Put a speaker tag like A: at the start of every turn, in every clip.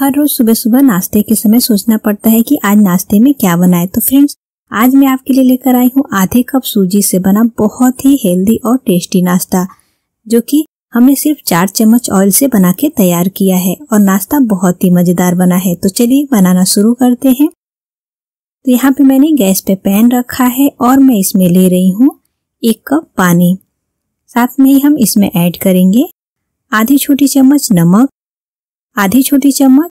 A: हर रोज सुबह सुबह नाश्ते के समय सोचना पड़ता है कि आज नाश्ते में क्या बनाए तो फ्रेंड्स आज मैं आपके लिए लेकर आई हूँ आधे कप सूजी से बना बहुत ही हेल्दी और टेस्टी नाश्ता जो कि हमने सिर्फ चार चम्मच ऑयल से बना के तैयार किया है और नाश्ता बहुत ही मज़ेदार बना है तो चलिए बनाना शुरू करते हैं तो यहाँ पे मैंने गैस पे पैन रखा है और मैं इसमें ले रही हूँ एक कप पानी साथ में ही हम इसमें ऐड करेंगे आधी छोटी चम्मच नमक आधी छोटी चम्मच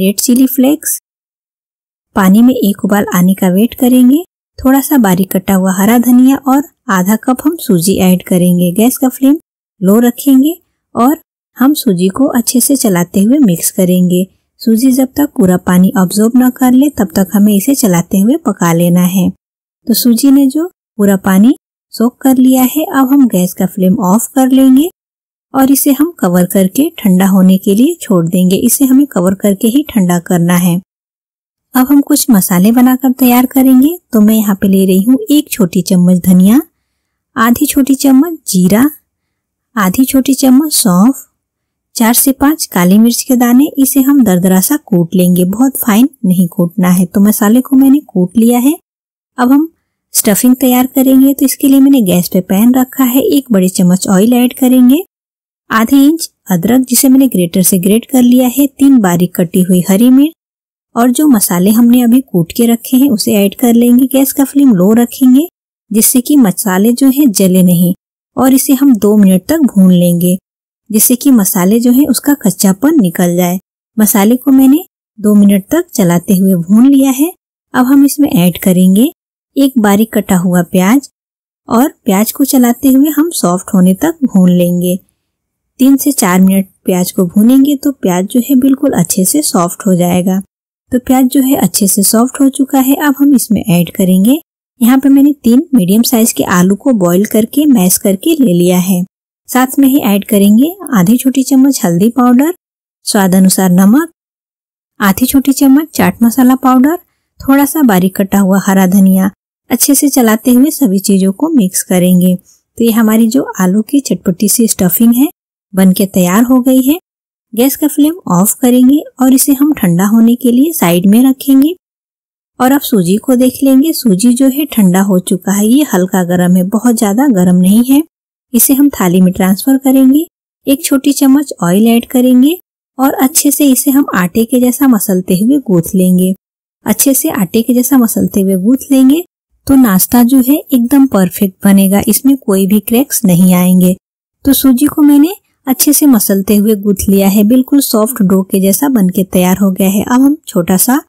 A: रेड चिली फ्लेक्स पानी में एक उबाल आने का वेट करेंगे थोड़ा सा बारीक कटा हुआ हरा धनिया और आधा कप हम सूजी ऐड करेंगे गैस का फ्लेम लो रखेंगे और हम सूजी को अच्छे से चलाते हुए मिक्स करेंगे सूजी जब तक पूरा पानी ऑब्जॉर्ब ना कर ले तब तक हमें इसे चलाते हुए पका लेना है तो सूजी ने जो पूरा पानी सोख कर लिया है अब हम गैस का फ्लेम ऑफ कर लेंगे और इसे हम कवर करके ठंडा होने के लिए छोड़ देंगे इसे हमें कवर करके ही ठंडा करना है अब हम कुछ मसाले बनाकर तैयार करेंगे तो मैं यहाँ पे ले रही हूँ एक छोटी चम्मच धनिया आधी छोटी चम्मच जीरा आधी छोटी चम्मच सौंफ चार से पांच काली मिर्च के दाने इसे हम दरदरा सा कूट लेंगे बहुत फाइन नहीं कूटना है तो मसाले को मैंने कूट लिया है अब हम स्टफिंग तैयार करेंगे तो इसके लिए मैंने गैस पे पैन रखा है एक बड़े चम्मच ऑयल ऐड करेंगे आधे इंच अदरक जिसे मैंने ग्रेटर से ग्रेट कर लिया है तीन बारीक कटी हुई हरी मिर्च और जो मसाले हमने अभी कूट के रखे हैं उसे ऐड कर लेंगे गैस का फ्लेम लो रखेंगे जिससे कि मसाले जो हैं जले नहीं और इसे हम दो मिनट तक भून लेंगे जिससे कि मसाले जो है उसका कच्चापन निकल जाए मसाले को मैंने दो मिनट तक चलाते हुए भून लिया है अब हम इसमें ऐड करेंगे एक बारीक कटा हुआ प्याज और प्याज को चलाते हुए हम सॉफ्ट होने तक भून लेंगे तीन से चार मिनट प्याज को भूनेंगे तो प्याज जो है बिल्कुल अच्छे से सॉफ्ट हो जाएगा तो प्याज जो है अच्छे से सॉफ्ट हो चुका है अब हम इसमें ऐड करेंगे यहाँ पे मैंने तीन मीडियम साइज के आलू को बॉईल करके मैश करके ले लिया है साथ में ही ऐड करेंगे आधी छोटी चम्मच हल्दी पाउडर स्वाद अनुसार नमक आधी छोटी चम्मच चाट मसाला पाउडर थोड़ा सा बारीक कटा हुआ हरा धनिया अच्छे से चलाते हुए सभी चीज़ों को मिक्स करेंगे तो ये हमारी जो आलू की चटपटी सी स्टफिंग है बनके तैयार हो गई है गैस का फ्लेम ऑफ करेंगे और इसे हम ठंडा होने के लिए साइड में रखेंगे और अब सूजी को देख लेंगे सूजी जो है ठंडा हो चुका है ये हल्का गर्म है बहुत ज़्यादा गर्म नहीं है इसे हम थाली में ट्रांसफ़र करेंगे एक छोटी चम्मच ऑयल ऐड करेंगे और अच्छे से इसे हम आटे के जैसा मसलते हुए गूथ लेंगे अच्छे से आटे के जैसा मसलते हुए गूंथ लेंगे तो नाश्ता जो है एकदम परफेक्ट बनेगा इसमें कोई भी क्रैक्स नहीं आएंगे तो सूजी को मैंने अच्छे से मसलते हुए गूथ लिया है बिल्कुल सॉफ्ट डो के जैसा बन के तैयार हो गया है अब हम छोटा सा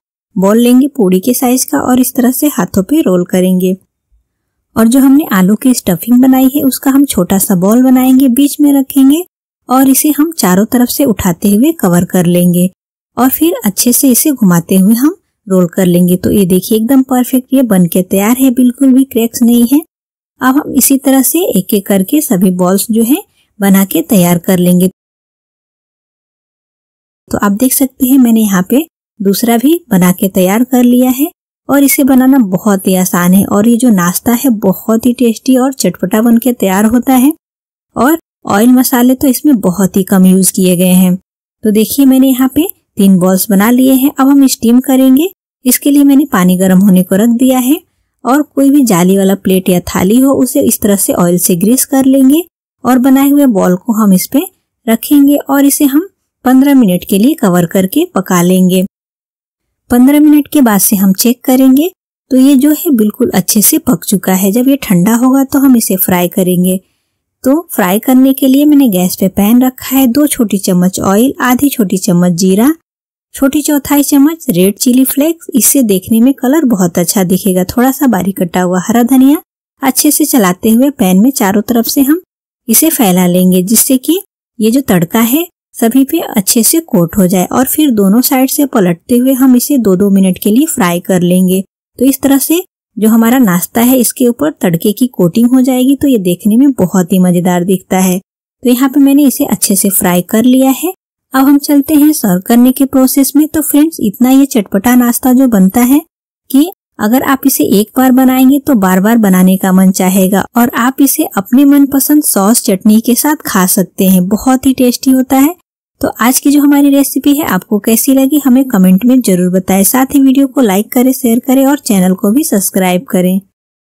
A: बॉल लेंगे पूड़ी के साइज का और इस तरह से हाथों पे रोल करेंगे और जो हमने आलू की स्टफिंग बनाई है उसका हम छोटा सा बॉल बनाएंगे बीच में रखेंगे और इसे हम चारों तरफ से उठाते हुए कवर कर लेंगे और फिर अच्छे से इसे घुमाते हुए हम रोल कर लेंगे तो ये देखिए एकदम परफेक्ट ये बन के तैयार है बिल्कुल भी क्रैक्स नहीं है अब हम इसी तरह से एक एक करके सभी बॉल्स जो है बना के तैयार कर लेंगे तो आप देख सकते हैं मैंने यहाँ पे दूसरा भी बना के तैयार कर लिया है और इसे बनाना बहुत ही आसान है और ये जो नाश्ता है बहुत ही टेस्टी और चटपटा बन के तैयार होता है और ऑयल मसाले तो इसमें बहुत ही कम यूज किए गए हैं तो देखिए मैंने यहाँ पे तीन बॉल्स बना लिए हैं अब हम स्टीम करेंगे इसके लिए मैंने पानी गर्म होने को रख दिया है और कोई भी जाली वाला प्लेट या थाली हो उसे इस तरह से ऑयल से ग्रीस कर लेंगे और बनाए हुए बॉल को हम इस पे रखेंगे और इसे हम 15 मिनट के लिए कवर करके पका लेंगे 15 मिनट के बाद से हम चेक करेंगे तो ये जो है बिल्कुल अच्छे से पक चुका है जब ये ठंडा होगा तो हम इसे फ्राई करेंगे तो फ्राई करने के लिए मैंने गैस पे पैन रखा है दो छोटी चम्मच ऑयल आधी छोटी चम्मच जीरा छोटी चौथाई चम्मच रेड चिली फ्लेक्स इससे देखने में कलर बहुत अच्छा दिखेगा थोड़ा सा बारीक कटा हुआ हरा धनिया अच्छे से चलाते हुए पैन में चारों तरफ से हम इसे फैला लेंगे जिससे कि ये जो तड़का है सभी पे अच्छे से कोट हो जाए और फिर दोनों साइड से पलटते हुए हम इसे दो दो मिनट के लिए फ्राई कर लेंगे तो इस तरह से जो हमारा नाश्ता है इसके ऊपर तड़के की कोटिंग हो जाएगी तो ये देखने में बहुत ही मजेदार दिखता है तो यहाँ पे मैंने इसे अच्छे से फ्राई कर लिया है अब हम चलते हैं सर्व करने के प्रोसेस में तो फ्रेंड्स इतना ये चटपटा नाश्ता जो बनता है कि अगर आप इसे एक बार बनाएंगे तो बार बार बनाने का मन चाहेगा और आप इसे अपने मनपसंद सॉस चटनी के साथ खा सकते हैं बहुत ही टेस्टी होता है तो आज की जो हमारी रेसिपी है आपको कैसी लगी हमें कमेंट में जरूर बताएं साथ ही वीडियो को लाइक करें शेयर करें और चैनल को भी सब्सक्राइब करें